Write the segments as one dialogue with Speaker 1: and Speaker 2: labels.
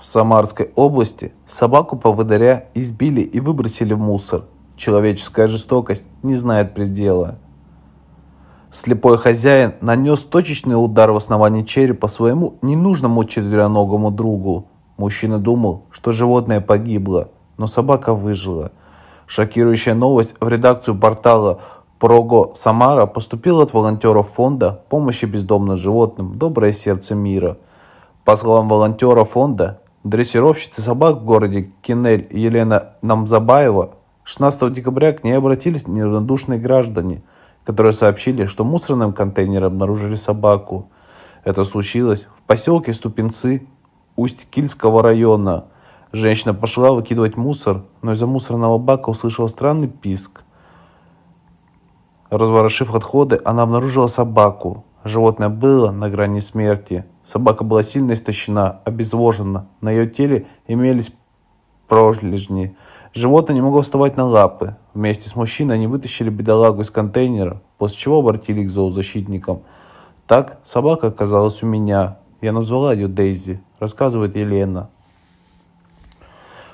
Speaker 1: В Самарской области собаку-поводыря избили и выбросили в мусор. Человеческая жестокость не знает предела. Слепой хозяин нанес точечный удар в основание черепа своему ненужному четвероногому другу. Мужчина думал, что животное погибло, но собака выжила. Шокирующая новость в редакцию портала «Прого Самара» поступила от волонтеров фонда помощи бездомным животным «Доброе сердце мира». По словам волонтера фонда, Дрессировщица собак в городе Кинель Елена Намзабаева 16 декабря к ней обратились неравнодушные граждане, которые сообщили, что в мусорном контейнере обнаружили собаку. Это случилось в поселке Ступенцы Усть-Кильского района. Женщина пошла выкидывать мусор, но из-за мусорного бака услышала странный писк. Разворошив отходы, она обнаружила собаку, Животное было на грани смерти. Собака была сильно истощена, обезвожена. На ее теле имелись пролежни. Животное не могло вставать на лапы. Вместе с мужчиной они вытащили бедолагу из контейнера, после чего обратили к зоозащитникам. Так собака оказалась у меня. Я назвала ее Дейзи, рассказывает Елена.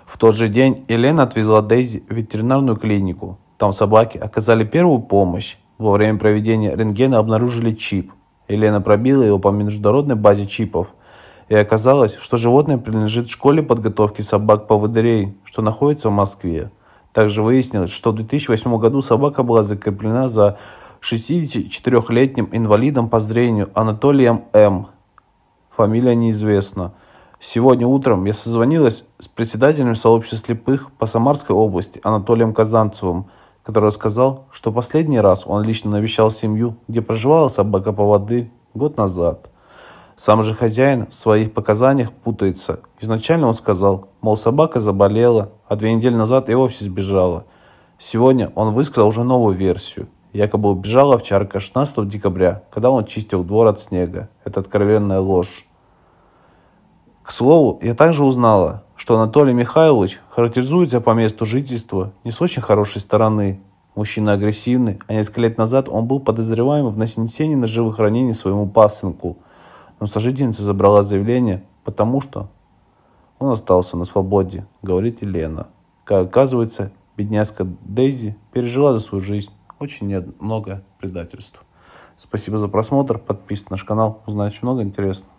Speaker 1: В тот же день Елена отвезла Дейзи в ветеринарную клинику. Там собаки оказали первую помощь. Во время проведения рентгена обнаружили чип, Елена пробила его по международной базе чипов. И оказалось, что животное принадлежит школе подготовки собак-поводырей, что находится в Москве. Также выяснилось, что в 2008 году собака была закреплена за 64-летним инвалидом по зрению Анатолием М. Фамилия неизвестна. Сегодня утром я созвонилась с председателем сообщества слепых по Самарской области Анатолием Казанцевым – который рассказал, что последний раз он лично навещал семью, где проживала собака по воды год назад. Сам же хозяин в своих показаниях путается. Изначально он сказал, мол, собака заболела, а две недели назад и вовсе сбежала. Сегодня он высказал уже новую версию. Якобы убежала овчарка 16 декабря, когда он чистил двор от снега. Это откровенная ложь. К слову, я также узнала, что Анатолий Михайлович характеризуется по месту жительства не с очень хорошей стороны. Мужчина агрессивный, а несколько лет назад он был подозреваемым в нанесении ножевых ранений своему пасынку. Но сожительница забрала заявление, потому что он остался на свободе, говорит Елена. Как оказывается, бедняжка Дейзи пережила за свою жизнь очень много предательств. Спасибо за просмотр, подписывайтесь на наш канал, узнаете много интересного.